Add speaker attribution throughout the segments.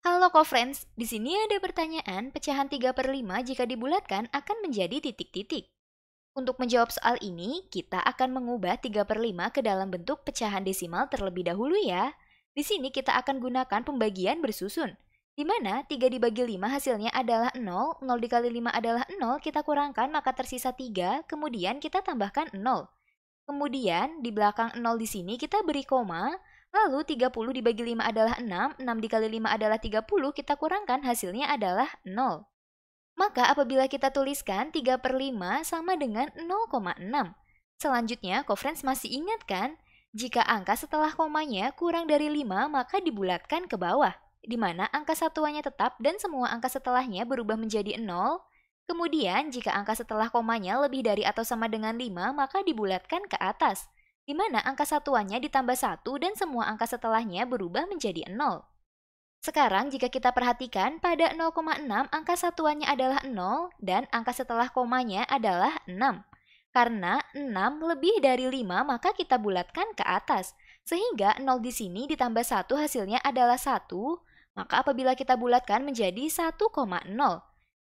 Speaker 1: Halo co-friends, di sini ada pertanyaan pecahan 3 per 5 jika dibulatkan akan menjadi titik-titik. Untuk menjawab soal ini, kita akan mengubah 3 per 5 ke dalam bentuk pecahan desimal terlebih dahulu ya. Di sini kita akan gunakan pembagian bersusun, di mana 3 dibagi 5 hasilnya adalah 0, 0 dikali 5 adalah 0, kita kurangkan maka tersisa 3, kemudian kita tambahkan 0. Kemudian di belakang 0 di sini kita beri koma, Lalu 30 dibagi 5 adalah 6, 6 dikali 5 adalah 30, kita kurangkan hasilnya adalah 0. Maka apabila kita tuliskan 3 per 5 sama dengan 0,6. Selanjutnya, Kofrens masih ingat kan? Jika angka setelah komanya kurang dari 5, maka dibulatkan ke bawah, di mana angka satuannya tetap dan semua angka setelahnya berubah menjadi 0. Kemudian, jika angka setelah komanya lebih dari atau sama dengan 5, maka dibulatkan ke atas di mana angka satuannya ditambah satu dan semua angka setelahnya berubah menjadi 0. Sekarang jika kita perhatikan pada 0,6 angka satuannya adalah 0 dan angka setelah komanya adalah 6. Karena 6 lebih dari 5 maka kita bulatkan ke atas. Sehingga 0 di sini ditambah 1 hasilnya adalah 1, maka apabila kita bulatkan menjadi 1,0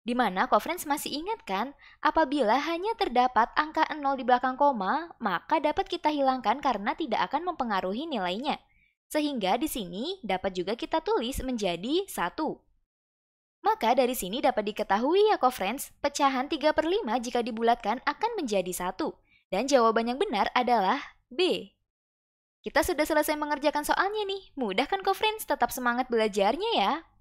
Speaker 1: di mana Conference masih ingat kan, apabila hanya terdapat angka 0 di belakang koma, maka dapat kita hilangkan karena tidak akan mempengaruhi nilainya. Sehingga di sini dapat juga kita tulis menjadi 1. Maka dari sini dapat diketahui ya Conference, pecahan 3 per 5 jika dibulatkan akan menjadi 1. Dan jawaban yang benar adalah B. Kita sudah selesai mengerjakan soalnya nih. Mudah kan Conference? Tetap semangat belajarnya ya.